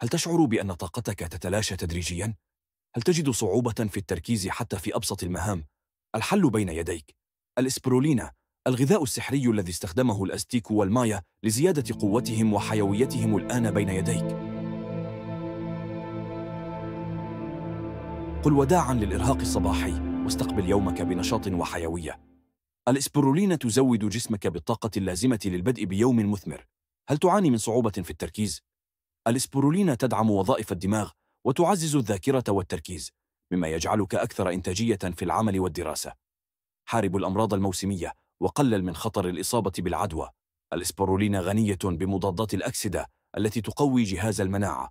هل تشعر بأن طاقتك تتلاشى تدريجيا؟ هل تجد صعوبة في التركيز حتى في أبسط المهام؟ الحل بين يديك الإسبرولينا الغذاء السحري الذي استخدمه الأستيك والمايا لزيادة قوتهم وحيويتهم الآن بين يديك قل وداعا للإرهاق الصباحي واستقبل يومك بنشاط وحيوية الإسبرولينا تزود جسمك بالطاقة اللازمة للبدء بيوم مثمر هل تعاني من صعوبة في التركيز؟ الإسبرولينا تدعم وظائف الدماغ وتعزز الذاكرة والتركيز مما يجعلك أكثر إنتاجية في العمل والدراسة حارب الأمراض الموسمية وقلل من خطر الإصابة بالعدوى الإسبرولينا غنية بمضادات الأكسدة التي تقوي جهاز المناعة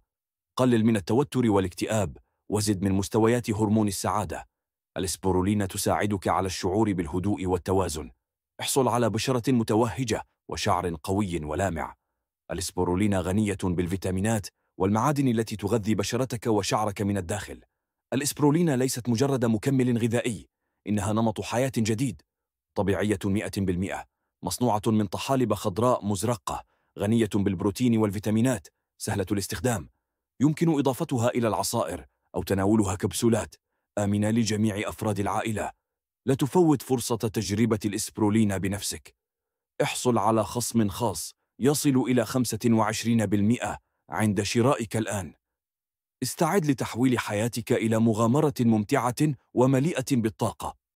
قلل من التوتر والاكتئاب وزد من مستويات هرمون السعادة الإسبرولينا تساعدك على الشعور بالهدوء والتوازن احصل على بشرة متوهجة وشعر قوي ولامع الإسبرولينا غنية بالفيتامينات والمعادن التي تغذي بشرتك وشعرك من الداخل الإسبرولينا ليست مجرد مكمل غذائي إنها نمط حياة جديد طبيعية مئة بالمئة مصنوعة من طحالب خضراء مزرقة غنية بالبروتين والفيتامينات سهلة الاستخدام يمكن إضافتها إلى العصائر أو تناولها كبسولات آمنة لجميع أفراد العائلة لا تفوت فرصة تجربة الإسبرولينا بنفسك احصل على خصم خاص يصل إلى 25% عند شرائك الآن. استعد لتحويل حياتك إلى مغامرة ممتعة ومليئة بالطاقة.